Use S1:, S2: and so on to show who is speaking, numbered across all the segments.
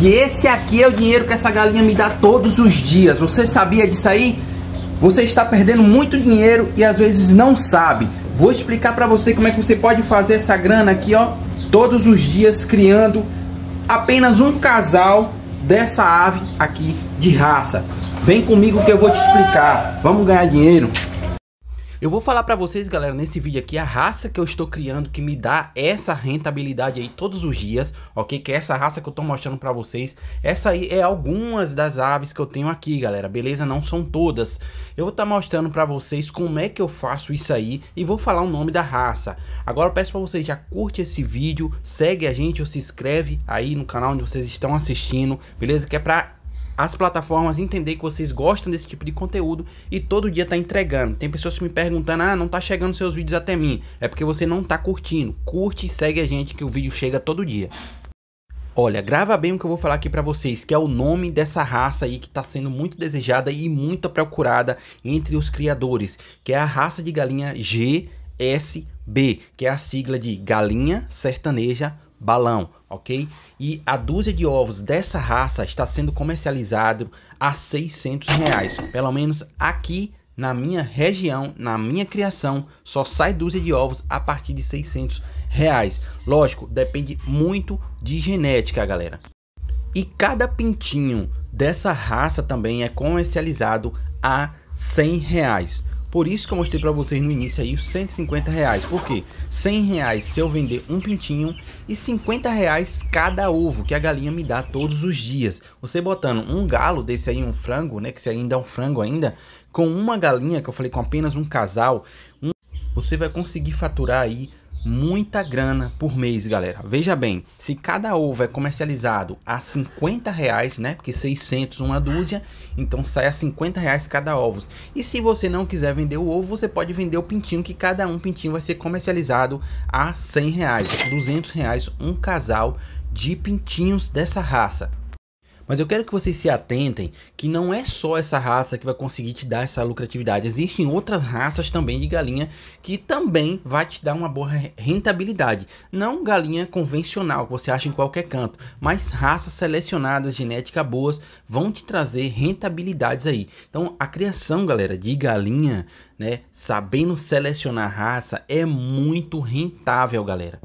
S1: E esse aqui é o dinheiro que essa galinha me dá todos os dias. Você sabia disso aí? Você está perdendo muito dinheiro e às vezes não sabe. Vou explicar para você como é que você pode fazer essa grana aqui, ó, todos os dias criando apenas um casal dessa ave aqui de raça. Vem comigo que eu vou te explicar. Vamos ganhar dinheiro. Eu vou falar para vocês, galera, nesse vídeo aqui, a raça que eu estou criando, que me dá essa rentabilidade aí todos os dias, ok? Que é essa raça que eu tô mostrando para vocês. Essa aí é algumas das aves que eu tenho aqui, galera, beleza? Não são todas. Eu vou estar tá mostrando para vocês como é que eu faço isso aí e vou falar o nome da raça. Agora eu peço para vocês, já curte esse vídeo, segue a gente ou se inscreve aí no canal onde vocês estão assistindo, beleza? Que é para as plataformas entender que vocês gostam desse tipo de conteúdo e todo dia tá entregando. Tem pessoas me perguntando: "Ah, não tá chegando seus vídeos até mim". É porque você não tá curtindo. Curte e segue a gente que o vídeo chega todo dia. Olha, grava bem o que eu vou falar aqui para vocês, que é o nome dessa raça aí que está sendo muito desejada e muito procurada entre os criadores, que é a raça de galinha GSB, que é a sigla de Galinha Sertaneja balão, ok? E a dúzia de ovos dessa raça está sendo comercializado a 600 reais. Pelo menos aqui na minha região, na minha criação, só sai dúzia de ovos a partir de 600 reais. Lógico, depende muito de genética, galera. E cada pintinho dessa raça também é comercializado a 100 reais. Por isso que eu mostrei para vocês no início aí os 150 reais. Por quê? 100 reais se eu vender um pintinho e 50 reais cada ovo que a galinha me dá todos os dias. Você botando um galo desse aí, um frango, né? Que se ainda é um frango ainda, com uma galinha que eu falei com apenas um casal, um... você vai conseguir faturar aí muita grana por mês, galera. Veja bem, se cada ovo é comercializado a 50 reais, né? Porque 600 uma dúzia, então sai a 50 reais cada ovo. E se você não quiser vender o ovo, você pode vender o pintinho, que cada um pintinho vai ser comercializado a 100 reais, 200 reais um casal de pintinhos dessa raça. Mas eu quero que vocês se atentem que não é só essa raça que vai conseguir te dar essa lucratividade. Existem outras raças também de galinha que também vai te dar uma boa rentabilidade. Não galinha convencional que você acha em qualquer canto, mas raças selecionadas, genética boas, vão te trazer rentabilidades aí. Então a criação, galera, de galinha, né, sabendo selecionar raça é muito rentável, galera.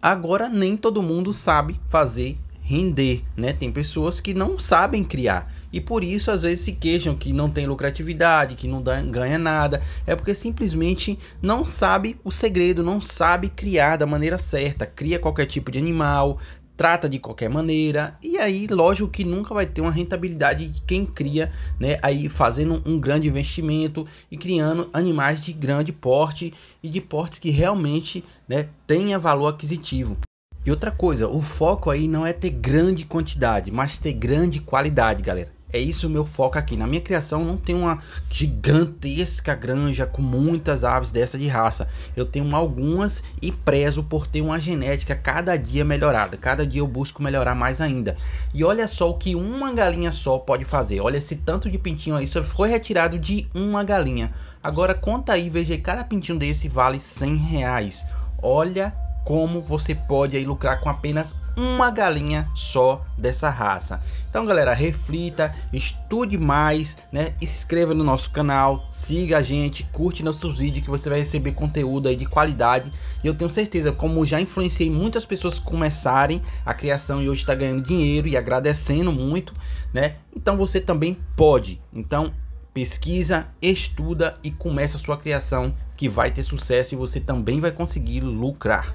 S1: Agora nem todo mundo sabe fazer render, né? Tem pessoas que não sabem criar e por isso às vezes se queixam que não tem lucratividade, que não ganha nada, é porque simplesmente não sabe o segredo, não sabe criar da maneira certa, cria qualquer tipo de animal, trata de qualquer maneira e aí lógico que nunca vai ter uma rentabilidade de quem cria né aí fazendo um grande investimento e criando animais de grande porte e de portes que realmente né tenha valor aquisitivo e outra coisa, o foco aí não é ter grande quantidade, mas ter grande qualidade, galera. É isso o meu foco aqui. Na minha criação não tem uma gigantesca granja com muitas aves dessa de raça. Eu tenho algumas e prezo por ter uma genética cada dia melhorada. Cada dia eu busco melhorar mais ainda. E olha só o que uma galinha só pode fazer. Olha esse tanto de pintinho aí, só foi retirado de uma galinha. Agora conta aí, veja cada pintinho desse vale 100 reais. Olha como você pode aí lucrar com apenas uma galinha só dessa raça. Então, galera, reflita, estude mais, né? Inscreva no nosso canal, siga a gente, curte nossos vídeos que você vai receber conteúdo aí de qualidade. E eu tenho certeza, como já influenciei muitas pessoas começarem a criação e hoje está ganhando dinheiro e agradecendo muito, né? Então você também pode. Então, pesquisa, estuda e começa a sua criação que vai ter sucesso e você também vai conseguir lucrar.